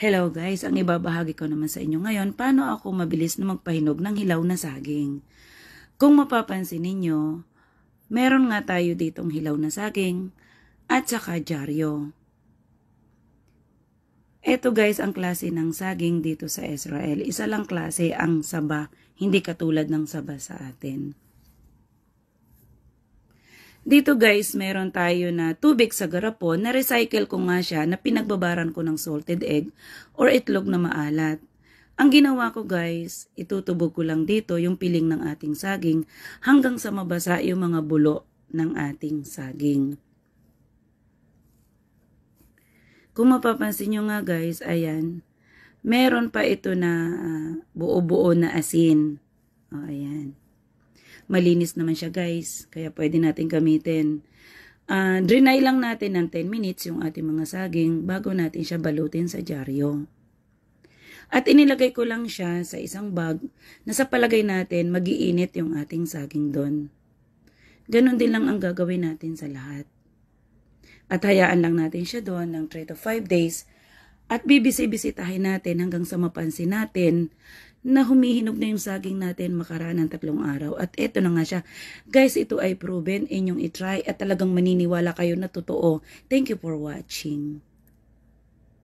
Hello guys, ang ibabahagi ko naman sa inyo ngayon, paano ako mabilis na magpahinog ng hilaw na saging. Kung mapapansin ninyo, meron nga tayo ditong hilaw na saging at saka dyaryo. Ito guys ang klase ng saging dito sa Israel. Isa lang klase ang saba, hindi katulad ng saba sa atin. Dito guys, meron tayo na tubig sa garapon, na recycle ko nga siya, na pinagbabaran ko ng salted egg or itlog na maalat. Ang ginawa ko guys, itutubog ko lang dito yung piling ng ating saging hanggang sa mabasa yung mga bulo ng ating saging. Kung mapapansin nyo nga guys, ayan, meron pa ito na uh, buo-buo na asin. O, ayan. Malinis naman siya guys, kaya pwede natin gamitin. Uh, ah, drenay lang natin ng 10 minutes yung ating mga saging bago natin siya balutin sa dyaryo. At inilagay ko lang siya sa isang bag na sa palagay natin magiinit yung ating saging doon. Ganon din lang ang gagawin natin sa lahat. At hayaan lang natin siya doon ng 3 to 5 days at bibisi-bisitahin natin hanggang sa mapansin natin na humihinog na yung saging natin makaraan ng tatlong araw. At eto na nga siya. Guys, ito ay proven. Inyong itry at talagang maniniwala kayo na totoo. Thank you for watching.